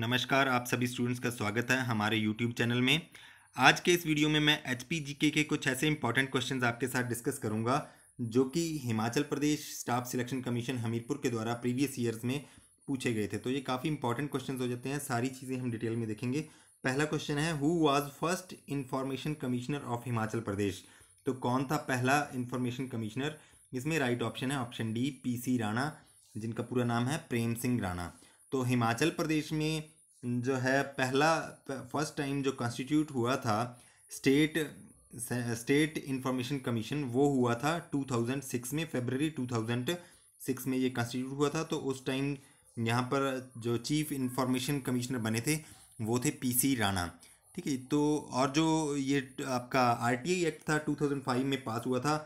नमस्कार आप सभी स्टूडेंट्स का स्वागत है हमारे यूट्यूब चैनल में आज के इस वीडियो में मैं एच पी के कुछ ऐसे इंपॉर्टेंट क्वेश्चंस आपके साथ डिस्कस करूंगा जो कि Himachal Pradesh staff selection commission Hamirpur के द्वारा प्रीवियस ईयर्स में पूछे गए थे तो ये काफ़ी इंपॉर्टेंट क्वेश्चन हो जाते हैं सारी चीज़ें हम डिटेल में देखेंगे पहला क्वेश्चन है who was first information commissioner of Himachal Pradesh तो कौन था पहला इन्फॉर्मेशन कमिश्नर इसमें राइट ऑप्शन है ऑप्शन डी पी राणा जिनका पूरा नाम है प्रेम सिंह राणा तो हिमाचल प्रदेश में जो है पहला फर्स्ट टाइम जो कॉन्स्टिट्यूट हुआ था स्टेट स्टेट इंफॉर्मेशन कमीशन वो हुआ था 2006 में फेबररी 2006 में ये कॉन्स्टिट्यूट हुआ था तो उस टाइम यहाँ पर जो चीफ इंफॉर्मेशन कमिश्नर बने थे वो थे पीसी राणा ठीक है तो और जो ये आपका आरटीआई एक्ट था 2005 में पास हुआ था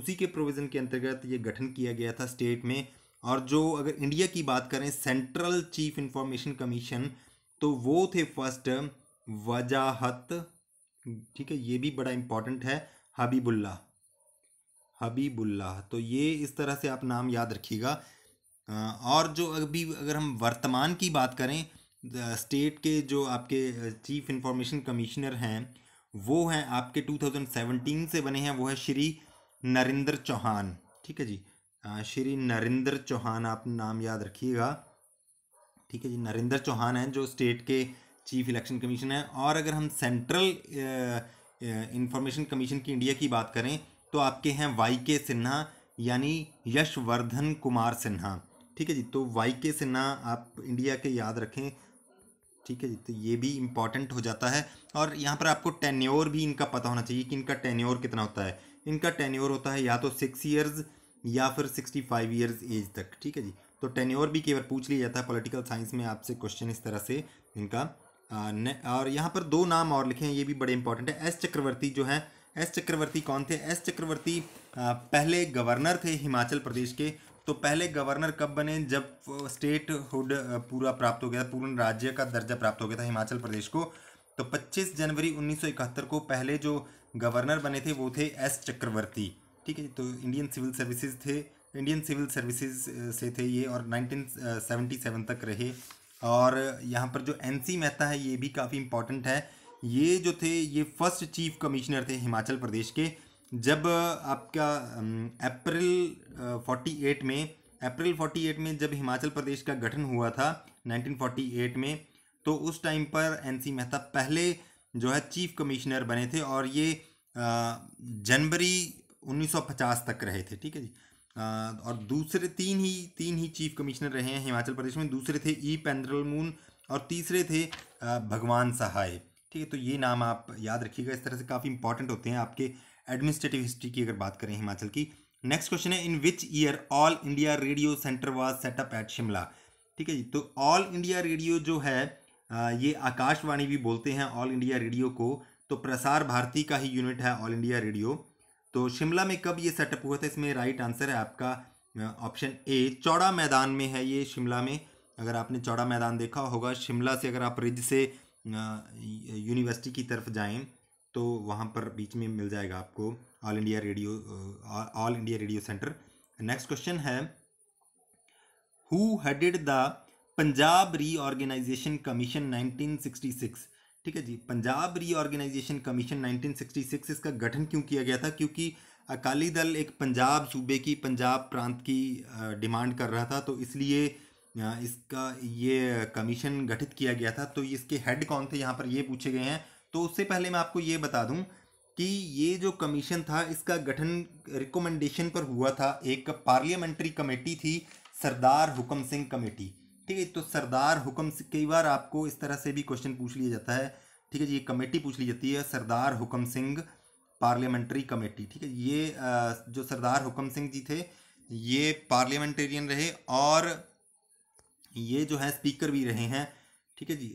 उसी के प्रोविज़न के अंतर्गत ये गठन किया गया था स्टेट में और जो अगर इंडिया की बात करें सेंट्रल चीफ इंफॉर्मेशन कमीशन तो वो थे फर्स्ट वजाहत ठीक है ये भी बड़ा इम्पॉर्टेंट है हबीबुल्ला हबीबुल्ला तो ये इस तरह से आप नाम याद रखिएगा और जो अभी अगर हम वर्तमान की बात करें स्टेट के जो आपके चीफ इंफॉर्मेशन कमिश्नर हैं वो हैं आपके 2017 से बने हैं वो है श्री नरेंद्र चौहान ठीक है जी श्री नरेंद्र चौहान आप नाम याद रखिएगा ठीक है जी नरेंद्र चौहान हैं जो स्टेट के चीफ इलेक्शन कमीशन हैं और अगर हम सेंट्रल इंफॉर्मेशन कमीशन की इंडिया की बात करें तो आपके हैं वाई के सिन्हा यानी यशवर्धन कुमार सिन्हा ठीक है जी तो वाई के सिन्हा आप इंडिया के याद रखें ठीक है जी तो ये भी इम्पॉर्टेंट हो जाता है और यहाँ पर आपको टेन्योर भी इनका पता होना चाहिए कि इनका टेन्योर कितना होता है इनका टेन्योर होता है या तो सिक्स ईयर्स या फिर सिक्सटी फाइव ईयर्स एज तक ठीक है जी तो टेन्योर भी कई बार पूछ लिया जाता है पॉलिटिकल साइंस में आपसे क्वेश्चन इस तरह से इनका और यहाँ पर दो नाम और लिखे हैं ये भी बड़े इंपॉर्टेंट है एस चक्रवर्ती जो हैं एस चक्रवर्ती कौन थे एस चक्रवर्ती पहले गवर्नर थे हिमाचल प्रदेश के तो पहले गवर्नर कब बने जब स्टेटहुड पूरा प्राप्त हो गया था पूर्ण राज्य का दर्जा प्राप्त हो गया था हिमाचल प्रदेश को तो 25 जनवरी 1971 को पहले जो गवर्नर बने थे वो थे एस चक्रवर्ती ठीक है तो इंडियन सिविल सर्विसेज थे इंडियन सिविल सर्विसेज से थे ये और 1977 तक रहे और यहाँ पर जो एन सी मेहता है ये भी काफ़ी इम्पोर्टेंट है ये जो थे ये फर्स्ट चीफ कमिश्नर थे हिमाचल प्रदेश के जब आपका अप्रैल 48 में अप्रैल 48 में जब हिमाचल प्रदेश का गठन हुआ था 1948 में तो उस टाइम पर एन सी मेहता पहले जो है चीफ कमिश्नर बने थे और ये जनवरी 1950 तक रहे थे ठीक है जी और दूसरे तीन ही तीन ही चीफ कमिश्नर रहे हैं हिमाचल प्रदेश में दूसरे थे ई पेंद्रलमून और तीसरे थे भगवान सहाय ठीक है तो ये नाम आप याद रखिएगा इस तरह से काफ़ी इंपॉर्टेंट होते हैं आपके एडमिनिस्ट्रेटिव हिस्ट्री की अगर बात करें हिमाचल की नेक्स्ट क्वेश्चन है in which year All India Radio centre was set up at Shimla ठीक है जी तो ऑल इंडिया रेडियो जो है ये आकाशवाणी भी बोलते हैं ऑल इंडिया रेडियो को तो प्रसार भारती का ही यूनिट है ऑल इंडिया रेडियो तो शिमला में कब ये सेटअप हुआ था इसमें राइट आंसर है आपका ऑप्शन ए चौड़ा मैदान में है ये शिमला में अगर आपने चौड़ा मैदान देखा होगा शिमला से अगर आप रिज से यूनिवर्सिटी की तरफ जाएं तो वहाँ पर बीच में मिल जाएगा आपको All India Radio All India Radio centre next question है who headed the Punjab reorganisation commission 1966 ठीक है जी पंजाब रीऑर्गेनाइजेशन कमीशन 1966 इसका गठन क्यों किया गया था क्योंकि अकाली दल एक पंजाब सूबे की पंजाब प्रांत की डिमांड कर रहा था तो इसलिए इसका ये कमीशन गठित किया गया था तो इसके हेड कौन थे यहाँ पर ये पूछे गए हैं तो उससे पहले मैं आपको ये बता दूँ कि ये जो कमीशन था इसका गठन रिकमेंडेशन पर हुआ था एक पार्लियामेंट्री कमेटी थी सरदार हुक्म सिंह कमेटी ठीक है तो सरदार हुक्म कई बार आपको इस तरह से भी क्वेश्चन पूछ लिया जाता है ठीक है जी ये कमेटी पूछ ली जाती है सरदार हुक्म सिंह पार्लियामेंट्री कमेटी ठीक है ये जो सरदार हुक्म सिंह जी थे ये पार्लियामेंटेरियन रहे और ये जो है स्पीकर भी रहे हैं ठीक है जी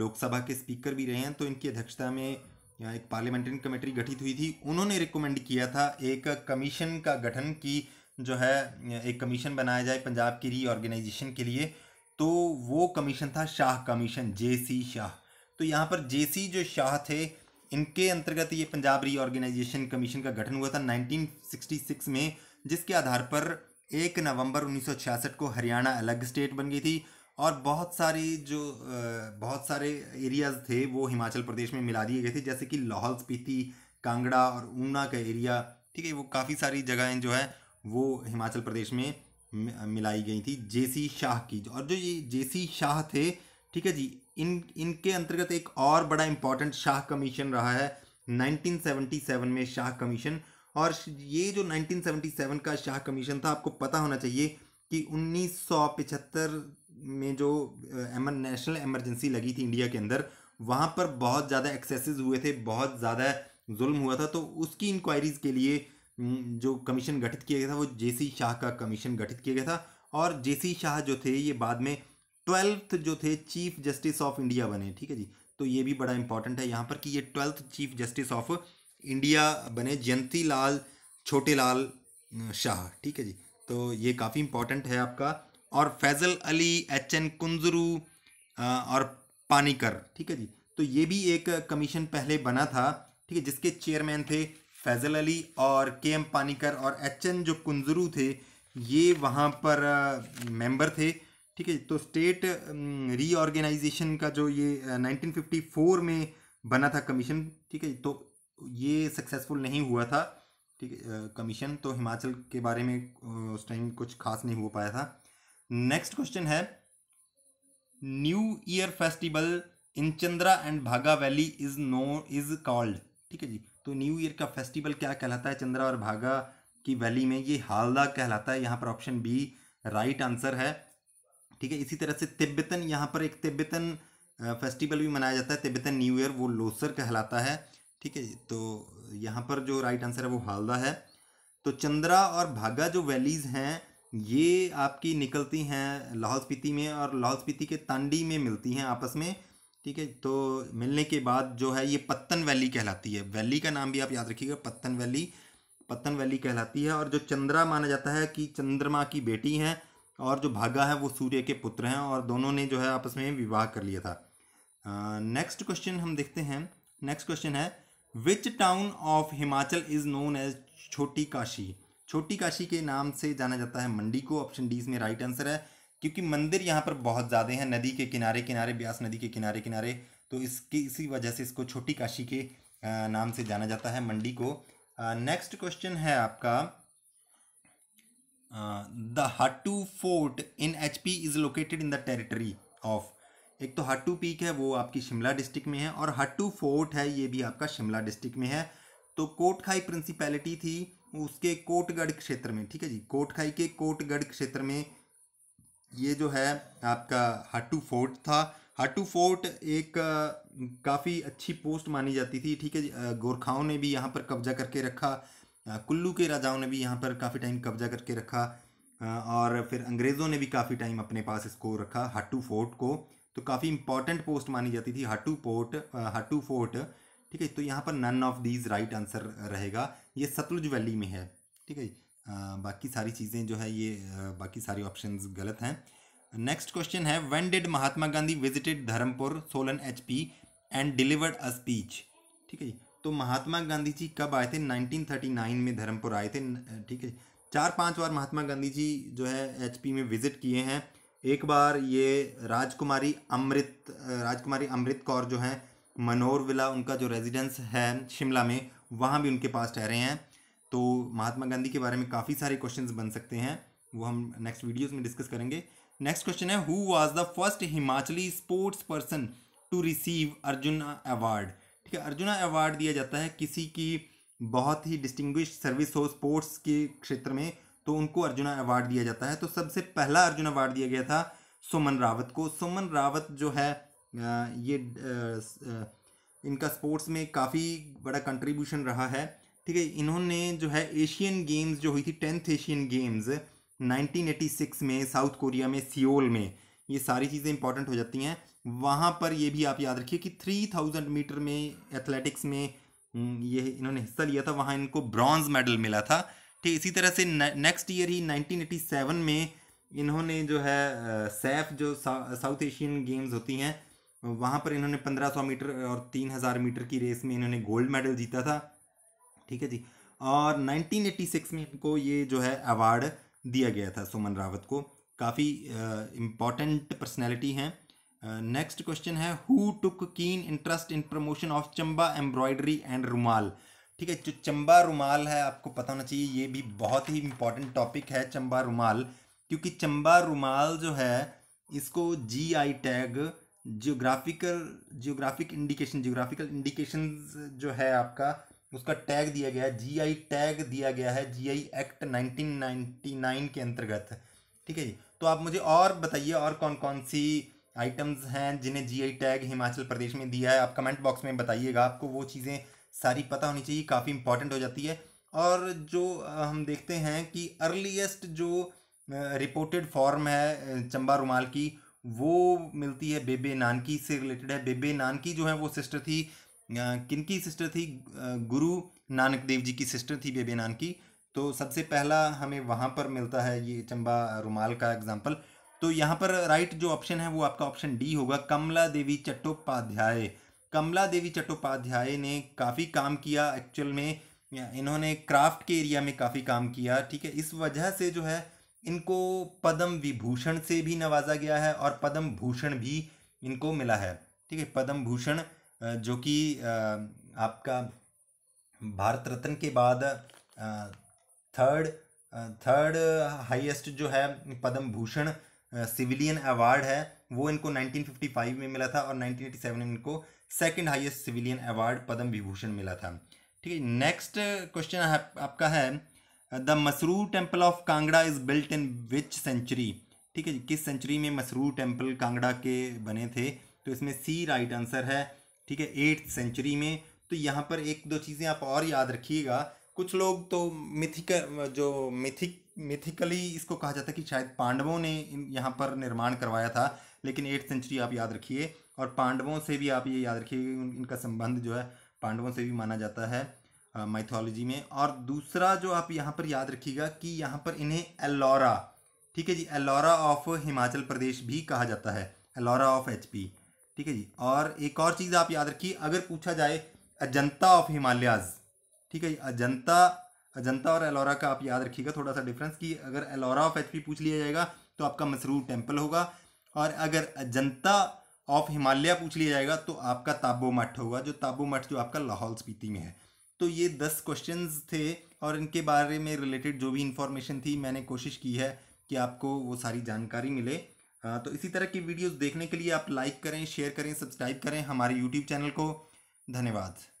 लोकसभा के स्पीकर भी रहे हैं तो इनकी अध्यक्षता में एक पार्लियामेंटेरियन कमेटी गठित हुई थी उन्होंने रिकमेंड किया था एक कमीशन का गठन की जो है एक कमीशन बनाया जाए पंजाब की रीऑर्गेनाइजेशन के लिए तो वो कमीशन था Shah commission J C Shah तो यहाँ पर जे सी जो शाह थे इनके अंतर्गत ये पंजाब रीऑर्गेनाइजेशन कमीशन का गठन हुआ था 1966 में जिसके आधार पर एक नवंबर 1966 को हरियाणा अलग स्टेट बन गई थी और बहुत सारी जो बहुत सारे एरियाज़ थे वो हिमाचल प्रदेश में मिला दिए गए थे जैसे कि लाहौल स्पीति कांगड़ा और ऊना का एरिया ठीक है वो काफ़ी सारी जगहें जो है वो हिमाचल प्रदेश में मिलाई गई थी जेसी शाह की और जो ये जेसी शाह थे ठीक है जी इन इनके अंतर्गत एक और बड़ा इम्पॉर्टेंट शाह कमीशन रहा है 1977 में शाह कमीशन और ये जो 1977 का शाह कमीशन था आपको पता होना चाहिए कि 1975 में जो एमर नेशनल एमरजेंसी लगी थी इंडिया के अंदर वहाँ पर बहुत ज़्यादा एक्सेसेस हुए थे बहुत ज़्यादा जुल्म हुआ था तो उसकी इंक्वायरीज़ के लिए जो कमीशन गठित किया गया था वो सी शाह का कमीशन गठित किया गया था और सी शाह जो थे ये बाद में ट्वेल्थ जो थे चीफ जस्टिस ऑफ इंडिया बने ठीक है जी तो ये भी बड़ा इंपॉर्टेंट है यहाँ पर कि ये twelfth chief justice of India बने जयंती लाल छोटे लाल शाह ठीक है जी तो ये काफ़ी इंपॉर्टेंट है आपका और फैज़ल अली एच एन कुंजरू और पानीकर ठीक है जी तो ये भी एक कमीशन पहले बना था ठीक है जिसके चेयरमैन थे फैज़ल अली और के एम पानीकर और एच एन जो कुंजरू थे ये वहाँ पर मेंबर थे ठीक है तो स्टेट रीऑर्गेनाइजेशन का जो ये 1954 में बना था कमीशन ठीक है तो ये सक्सेसफुल नहीं हुआ था ठीक है कमीशन तो हिमाचल के बारे में उस टाइम कुछ खास नहीं हो पाया था नेक्स्ट क्वेश्चन है new year festival in Chandra and Bhaga valley is known is called ठीक है जी तो न्यू ईयर का फेस्टिवल क्या कहलाता है चंद्रा और भागा की वैली में ये हालदा कहलाता है यहाँ पर ऑप्शन बी राइट आंसर है ठीक है इसी तरह से तिब्बतन यहाँ पर एक तिब्बतन फेस्टिवल भी मनाया जाता है तिब्बतन न्यू ईयर वो लोसर कहलाता है ठीक है तो यहाँ पर जो राइट आंसर है वो हालदा है तो चंद्रा और भागा जो वैलीज़ हैं ये आपकी निकलती हैं लाहौल स्पीति में और लाहौल स्पीति के तांडी में मिलती हैं आपस में ठीक है तो मिलने के बाद जो है ये पत्तन वैली कहलाती है वैली का नाम भी आप याद रखिएगा पत्तन वैली पत्तन वैली कहलाती है और जो चंद्रा माना जाता है कि चंद्रमा की बेटी हैं और जो भागा है वो सूर्य के पुत्र हैं और दोनों ने जो है आपस में विवाह कर लिया था नेक्स्ट uh, क्वेश्चन हम देखते हैं नेक्स्ट क्वेश्चन है which town of Himachal is known as Chhoti Kashi छोटी काशी के नाम से जाना जाता है मंडी को ऑप्शन डी इसमें राइट आंसर है क्योंकि मंदिर यहाँ पर बहुत ज़्यादा हैं नदी के किनारे किनारे ब्यास नदी के किनारे किनारे तो इसकी इसी वजह से इसको छोटी काशी के नाम से जाना जाता है मंडी को नेक्स्ट क्वेश्चन है आपका the Hattu fort in H P is located in the territory of एक तो हट्टू पीक है वो आपकी शिमला डिस्ट्रिक्ट में है और हट्टू फोर्ट है ये भी आपका शिमला डिस्ट्रिक्ट में है तो कोटखाई प्रिंसिपैलिटी थी उसके कोटगढ़ क्षेत्र में ठीक है जी कोटखाई के कोटगढ़ क्षेत्र में ये जो है आपका हाटू फोर्ट था हाटू फोर्ट एक काफ़ी अच्छी पोस्ट मानी जाती थी ठीक है गोरखाओं ने भी यहाँ पर कब्जा करके रखा कुल्लू के राजाओं ने भी यहाँ पर काफ़ी टाइम कब्जा करके रखा और फिर अंग्रेज़ों ने भी काफ़ी टाइम अपने पास इसको रखा हाटू फोर्ट को तो काफ़ी इंपॉर्टेंट पोस्ट मानी जाती थी हाटू पोर्ट हाटू फोर्ट ठीक है तो यहाँ पर none of these right answer रहेगा ये सतलुज वैली में है ठीक है जी बाकी सारी चीज़ें जो है ये बाकी सारी ऑप्शन गलत हैं नेक्स्ट क्वेश्चन है when did Mahatma Gandhi visited Dharampur Solan H P and delivered a speech ठीक है जी तो महात्मा गांधी जी कब आए थे 1939 में धर्मपुर आए थे ठीक है चार पांच बार महात्मा गांधी जी जो है एचपी में विजिट किए हैं एक बार ये राजकुमारी अमृत राजकुमारी अमृत कौर जो हैं मनोर विला उनका जो रेजिडेंस है शिमला में वहाँ भी उनके पास ठहरे हैं तो महात्मा गांधी के बारे में काफ़ी सारे क्वेश्चंस बन सकते हैं वो हम नेक्स्ट वीडियोस में डिस्कस करेंगे नेक्स्ट क्वेश्चन है who was the first Himachali sports person to receive Arjuna award ठीक है अर्जुना अवार्ड दिया जाता है किसी की बहुत ही डिस्टिंग्विश सर्विस हो स्पोर्ट्स के क्षेत्र में तो उनको अर्जुना अवार्ड दिया जाता है तो सबसे पहला अर्जुन अवार्ड दिया गया था सुमन रावत को सुमन रावत जो है ये इनका स्पोर्ट्स में काफ़ी बड़ा कंट्रीब्यूशन रहा है ठीक है इन्होंने जो है एशियन गेम्स जो हुई थी टेंथ एशियन गेम्स 1986 में साउथ कोरिया में सियोल में ये सारी चीज़ें इंपॉर्टेंट हो जाती हैं वहाँ पर ये भी आप याद रखिए कि थ्री थाउजेंड मीटर में एथलेटिक्स में हम्म, ये इन्होंने हिस्सा लिया था वहाँ इनको ब्रॉन्ज मेडल मिला था ठीक इसी तरह से नेक्स्ट ईयर ही 1987 में इन्होंने जो है सैफ जो साउथ एशियन गेम्स होती हैं वहाँ पर इन्होंने 1500 मीटर और 3000 मीटर की रेस में इन्होंने गोल्ड मेडल जीता था ठीक है जी और 1986 में इनको ये जो है अवार्ड दिया गया था सुमन रावत को काफ़ी इम्पॉर्टेंट पर्सनैलिटी हैं नेक्स्ट क्वेश्चन है who took keen interest in promotion of Chamba embroidery and rumal ठीक है जो चंबा रुमाल है आपको पता होना चाहिए ये भी बहुत ही इम्पॉर्टेंट टॉपिक है चंबा रुमाल क्योंकि चंबा रुमाल जो है इसको G I tag geographical geographic indication geographical indication जो है आपका उसका टैग दिया गया है जी आई टैग दिया गया है जी आई एक्ट 1999 के अंतर्गत ठीक है जी तो आप मुझे और बताइए और कौन कौन सी आइटम्स हैं जिन्हें जी आई टैग हिमाचल प्रदेश में दिया है आप कमेंट बॉक्स में बताइएगा आपको वो चीज़ें सारी पता होनी चाहिए काफ़ी इंपॉर्टेंट हो जाती है और जो हम देखते हैं कि अर्लीस्ट जो रिपोर्टेड फॉर्म है चंबा रुमाल की वो मिलती है बेबे नानकी से रिलेटेड है बेबे नानकी जो है वो सिस्टर थी किनकी सिस्टर थी गुरु नानक देव जी की सिस्टर थी बेबे नानकी तो सबसे पहला हमें वहाँ पर मिलता है ये चंबा रुमाल का एग्जाम्पल तो यहाँ पर राइट जो ऑप्शन है वो आपका ऑप्शन डी होगा कमला देवी चट्टोपाध्याय कमला देवी चट्टोपाध्याय ने काफ़ी काम किया एक्चुअल में इन्होंने क्राफ्ट के एरिया में काफ़ी काम किया ठीक है इस वजह से जो है इनको पद्म विभूषण से भी नवाजा गया है और पद्म भूषण भी इनको मिला है ठीक है पद्म भूषण जो कि आपका भारत रत्न के बाद थर्ड थर्ड हाईएस्ट जो है पद्म भूषण सिविलियन अवार्ड है वो इनको 1955 में मिला था और 1987 में इनको second highest civilian award Padma Vibhushan मिला था ठीक है नेक्स्ट क्वेश्चन आपका है the Masroor temple of Kangra is built in which century ठीक है किस सेंचुरी में मसरू टेम्पल कांगड़ा के बने थे तो इसमें सी राइट आंसर है ठीक है एट्थ सेंचुरी में तो यहाँ पर एक दो चीज़ें आप और याद रखिएगा कुछ लोग तो मिथिकल जो मिथिक मिथिकली इसको कहा जाता है कि शायद पांडवों ने यहाँ पर निर्माण करवाया था लेकिन एट्थ सेंचुरी आप याद रखिए और पांडवों से भी आप ये याद रखिए कि इनका संबंध जो है पांडवों से भी माना जाता है माइथोलॉजी में और दूसरा जो आप यहाँ पर याद रखिएगा कि यहाँ पर इन्हें एलोरा ठीक है जी एलोरा ऑफ हिमाचल प्रदेश भी कहा जाता है एलोरा ऑफ एच ठीक है जी और एक और चीज़ आप याद रखिए अगर पूछा जाए अजंता ऑफ हिमालयाज ठीक है जी अजंता अजंता और एलोरा का आप याद रखिएगा थोड़ा सा डिफरेंस कि अगर एलोरा ऑफ एचपी पूछ लिया जाएगा तो आपका मसरूर टेम्पल होगा और अगर अजंता ऑफ हिमालय पूछ लिया जाएगा तो आपका ताबो मठ होगा जो ताबो मठ जो आपका लाहौल स्पीति में है तो ये दस क्वेश्चन थे और इनके बारे में रिलेटेड जो भी इंफॉर्मेशन थी मैंने कोशिश की है कि आपको वो सारी जानकारी मिले हाँ, तो इसी तरह की वीडियोस देखने के लिए आप लाइक करें शेयर करें सब्सक्राइब करें हमारे यूट्यूब चैनल को धन्यवाद